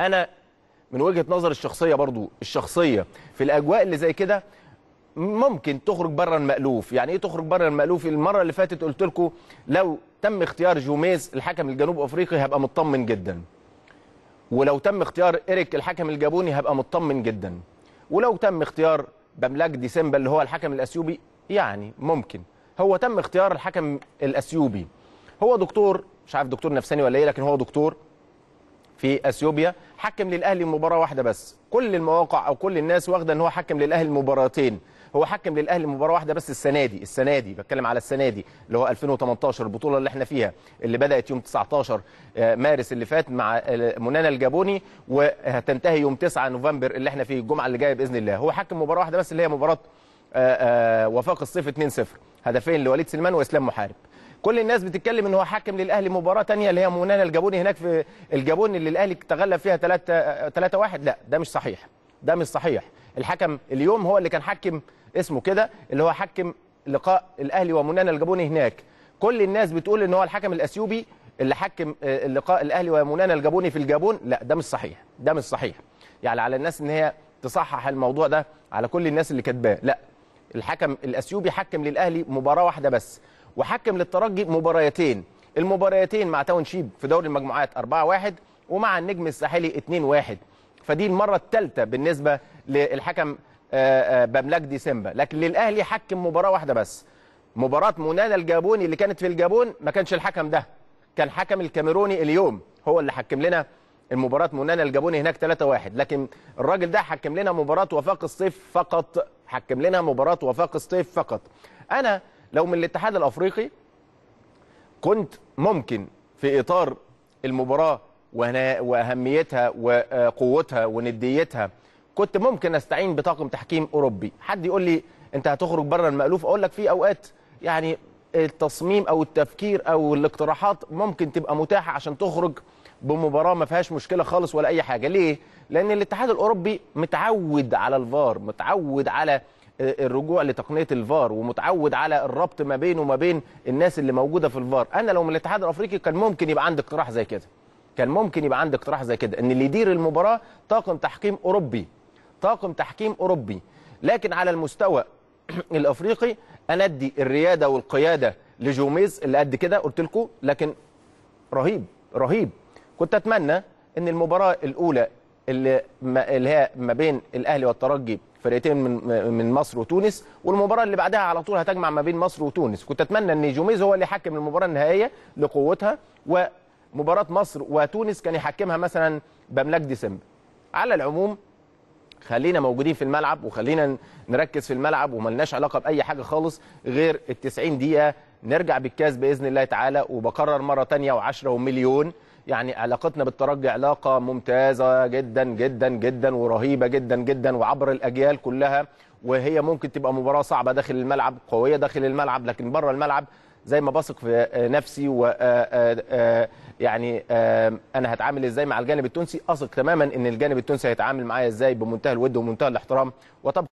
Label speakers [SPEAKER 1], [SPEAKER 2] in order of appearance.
[SPEAKER 1] انا من وجهه نظر الشخصيه برضو الشخصيه في الاجواء اللي زي كده ممكن تخرج بره المألوف يعني ايه تخرج بره المألوف المره اللي فاتت قلت لكم لو تم اختيار جوميز الحكم الجنوب افريقي هبقى مطمن جدا ولو تم اختيار إريك الحكم الجابوني هبقى مطمن جدا ولو تم اختيار بملاك ديسمبر اللي هو الحكم الأثيوبي يعني ممكن هو تم اختيار الحكم الأثيوبي هو دكتور مش عارف دكتور نفساني ولا ايه لكن هو دكتور في أثيوبيا حكم للاهلي مباراه واحده بس كل المواقع او كل الناس واخده ان هو حكم للاهلي مباراتين هو حكم للاهلي مباراه واحده بس السنه دي السنه دي بتكلم على السنه دي اللي هو 2018 البطوله اللي احنا فيها اللي بدات يوم 19 آه، مارس اللي فات مع آه، منانا الجابوني وهتنتهي يوم 9 نوفمبر اللي احنا فيه الجمعه اللي جايه باذن الله هو حكم مباراه واحده بس اللي هي مباراه آه، وفاق الصيف 2-0 هدفين لوليد سليمان واسلام محارب كل الناس بتتكلم ان هو حكم للاهلي مباراه ثانيه اللي هي مونانا الجابوني هناك في الجابون اللي الاهلي تغلب فيها 3 3 1 لا ده مش صحيح ده مش صحيح الحكم اليوم هو اللي كان حكم اسمه كده اللي هو حكم لقاء الاهلي ومونانا الجابوني هناك كل الناس بتقول ان هو الحكم الاثيوبي اللي حكم اللقاء آه، الاهلي ومونانا الجابوني في الجابون لا ده مش صحيح ده مش صحيح يعني على الناس ان هي تصحح الموضوع ده على كل الناس اللي كاتباه لا الحكم الاثيوبي حكم للاهلي مباراه واحده بس وحكم للترجي مباريتين المباريتين مع تاون شيب في دوري المجموعات 4-1 ومع النجم الساحلي 2-1 فدي المره الثالثه بالنسبه للحكم آه، آه، بملاك ديسمبا لكن للاهلي حكم مباراه واحده بس مباراه منانا الجابوني اللي كانت في الجابون ما كانش الحكم ده كان حكم الكاميروني اليوم هو اللي حكم لنا المباراه منانا الجابوني هناك 3-1 لكن الراجل ده حكم لنا مباراه وفاق الصيف فقط حكم لنا مباراه وفاق الصيف فقط انا لو من الاتحاد الافريقي كنت ممكن في اطار المباراه واهميتها وقوتها ونديتها كنت ممكن استعين بطاقم تحكيم اوروبي حد يقول لي انت هتخرج بره المالوف اقول لك في اوقات يعني التصميم او التفكير او الاقتراحات ممكن تبقى متاحه عشان تخرج بمباراه ما فيهاش مشكله خالص ولا اي حاجه ليه لان الاتحاد الاوروبي متعود على الفار متعود على الرجوع لتقنيه الفار ومتعود على الربط ما بينه وما بين الناس اللي موجوده في الفار انا لو من الاتحاد الافريقي كان ممكن يبقى عندي اقتراح زي كده كان ممكن يبقى عندي اقتراح زي كده ان اللي يدير المباراه طاقم تحكيم اوروبي طاقم تحكيم اوروبي لكن على المستوى الافريقي انا ادي الرياده والقياده لجوميز اللي قد كده قلت لكم لكن رهيب رهيب كنت اتمنى ان المباراه الاولى اللي اللي هي ما بين الاهلي والترجي فرقتين من من مصر وتونس والمباراه اللي بعدها على طول هتجمع ما بين مصر وتونس كنت اتمنى ان جوميز هو اللي يحكم المباراه النهائيه لقوتها ومباراه مصر وتونس كان يحكمها مثلا بملاك ديسمبر على العموم خلينا موجودين في الملعب وخلينا نركز في الملعب وما لناش علاقه باي حاجه خالص غير ال 90 دقيقه نرجع بالكاس باذن الله تعالى وبكرر مره ثانيه و10 ومليون يعني علاقتنا بالترجي علاقه ممتازه جدا جدا جدا ورهيبه جدا جدا وعبر الاجيال كلها وهي ممكن تبقى مباراه صعبه داخل الملعب قويه داخل الملعب لكن بره الملعب زي ما بثق في نفسي و آه، آه، آه، يعني انا هتعامل ازاي مع الجانب التونسي اثق تماما ان الجانب التونسي هيتعامل معايا ازاي بمنتهى الود ومنتهى الاحترام وطبعا